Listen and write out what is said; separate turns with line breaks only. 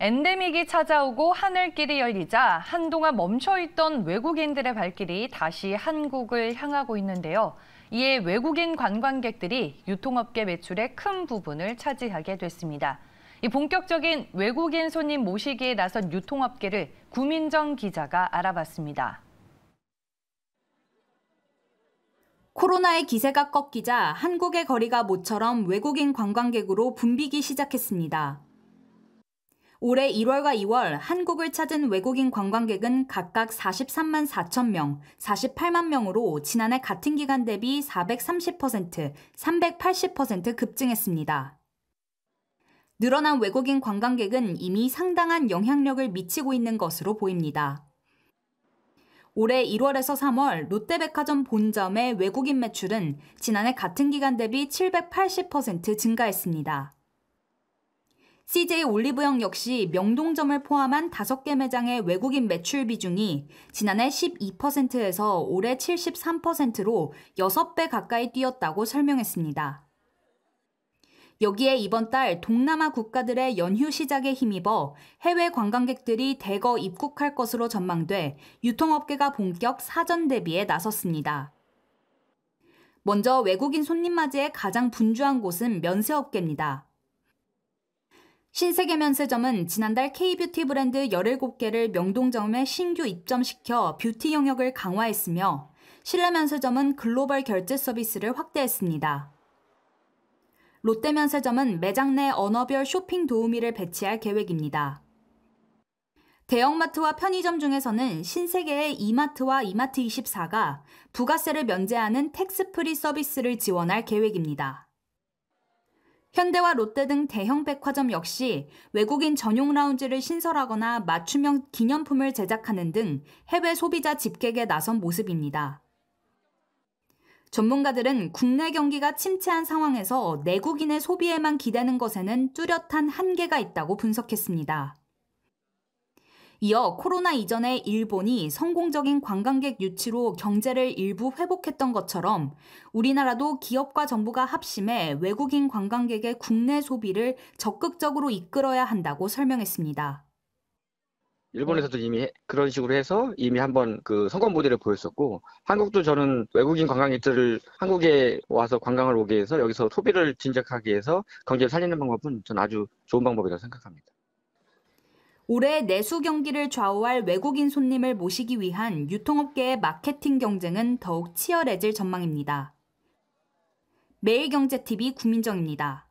엔데믹이 찾아오고 하늘길이 열리자 한동안 멈춰있던 외국인들의 발길이 다시 한국을 향하고 있는데요. 이에 외국인 관광객들이 유통업계 매출의 큰 부분을 차지하게 됐습니다. 이 본격적인 외국인 손님 모시기에 나선 유통업계를 구민정 기자가 알아봤습니다. 코로나의 기세가 꺾이자 한국의
거리가 모처럼 외국인 관광객으로 붐비기 시작했습니다. 올해 1월과 2월 한국을 찾은 외국인 관광객은 각각 43만 4천 명, 48만 명으로 지난해 같은 기간 대비 430%, 380% 급증했습니다. 늘어난 외국인 관광객은 이미 상당한 영향력을 미치고 있는 것으로 보입니다. 올해 1월에서 3월 롯데백화점 본점의 외국인 매출은 지난해 같은 기간 대비 780% 증가했습니다. CJ 올리브영 역시 명동점을 포함한 5개 매장의 외국인 매출 비중이 지난해 12%에서 올해 73%로 6배 가까이 뛰었다고 설명했습니다. 여기에 이번 달 동남아 국가들의 연휴 시작에 힘입어 해외 관광객들이 대거 입국할 것으로 전망돼 유통업계가 본격 사전 대비에 나섰습니다. 먼저 외국인 손님 맞이에 가장 분주한 곳은 면세업계입니다. 신세계 면세점은 지난달 K뷰티 브랜드 17개를 명동점에 신규 입점시켜 뷰티 영역을 강화했으며 신라 면세점은 글로벌 결제 서비스를 확대했습니다. 롯데 면세점은 매장 내 언어별 쇼핑 도우미를 배치할 계획입니다. 대형마트와 편의점 중에서는 신세계의 이마트와 이마트24가 부가세를 면제하는 텍스프리 서비스를 지원할 계획입니다. 현대와 롯데 등 대형 백화점 역시 외국인 전용 라운지를 신설하거나 맞춤형 기념품을 제작하는 등 해외 소비자 집객에 나선 모습입니다. 전문가들은 국내 경기가 침체한 상황에서 내국인의 소비에만 기대는 것에는 뚜렷한 한계가 있다고 분석했습니다. 이어 코로나 이전에 일본이 성공적인 관광객 유치로 경제를 일부 회복했던 것처럼 우리나라도 기업과 정부가 합심해 외국인 관광객의 국내 소비를 적극적으로 이끌어야 한다고 설명했습니다.
일본에서도 이미 그런 식으로 해서 이미 한번 그 성공 모델을 보였었고 한국도 저는 외국인 관광객들을 한국에 와서 관광을 오게 해서 여기서 소비를 진작하게 해서 경제를 살리는 방법은 전 아주 좋은 방법이라고 생각합니다.
올해 내수 경기를 좌우할 외국인 손님을 모시기 위한 유통업계의 마케팅 경쟁은 더욱 치열해질 전망입니다. 매일경제TV 구민정입니다.